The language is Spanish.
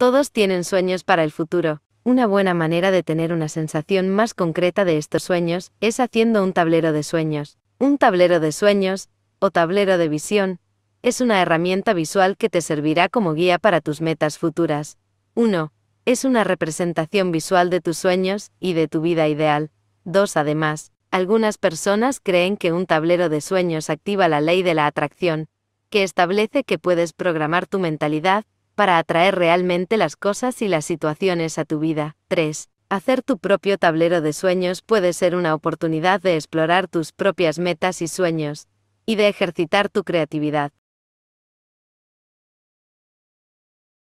Todos tienen sueños para el futuro. Una buena manera de tener una sensación más concreta de estos sueños es haciendo un tablero de sueños. Un tablero de sueños, o tablero de visión, es una herramienta visual que te servirá como guía para tus metas futuras. 1. Es una representación visual de tus sueños y de tu vida ideal. 2. Además, algunas personas creen que un tablero de sueños activa la ley de la atracción, que establece que puedes programar tu mentalidad para atraer realmente las cosas y las situaciones a tu vida. 3. Hacer tu propio tablero de sueños puede ser una oportunidad de explorar tus propias metas y sueños, y de ejercitar tu creatividad.